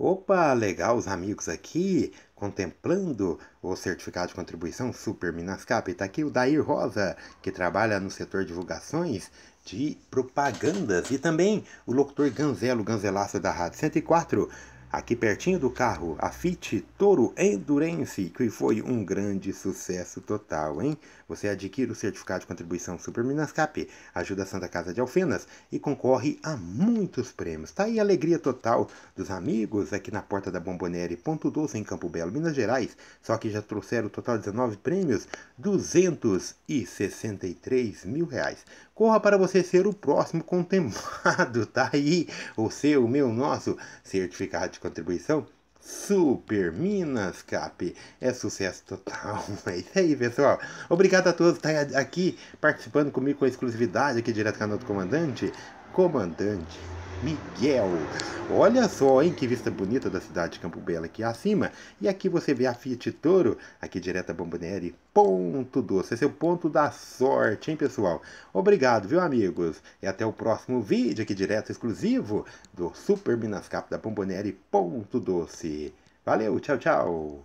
Opa, legal os amigos aqui, contemplando o certificado de contribuição Super Minas Cap. Está aqui o Dair Rosa, que trabalha no setor divulgações de propagandas. E também o locutor Ganzelo Ganzelaço da Rádio 104, aqui pertinho do carro, a Fit Toro Endurance, que foi um grande sucesso total, hein? Você adquire o certificado de contribuição Super Cap, ajuda a Santa Casa de Alfenas e concorre a muitos prêmios. Tá aí a alegria total dos amigos aqui na porta da Bombonere Ponto Doce, em Campo Belo, Minas Gerais. Só que já trouxeram o total de 19 prêmios, 263 mil reais. Corra para você ser o próximo contemplado, tá aí o seu, meu, nosso certificado de contribuição. Super Minas Cap. É sucesso total. É isso aí, pessoal. Obrigado a todos que estão tá aqui participando comigo com exclusividade aqui direto do canal do Comandante. Comandante. Miguel. Olha só, hein, que vista bonita da cidade de Campo Belo aqui acima. E aqui você vê a Fiat Toro, aqui direto a Bomboneri, ponto doce. Esse é o ponto da sorte, hein, pessoal? Obrigado, viu, amigos? E até o próximo vídeo aqui direto exclusivo do Super Minas Cap da Bomboneri, ponto doce. Valeu, tchau, tchau.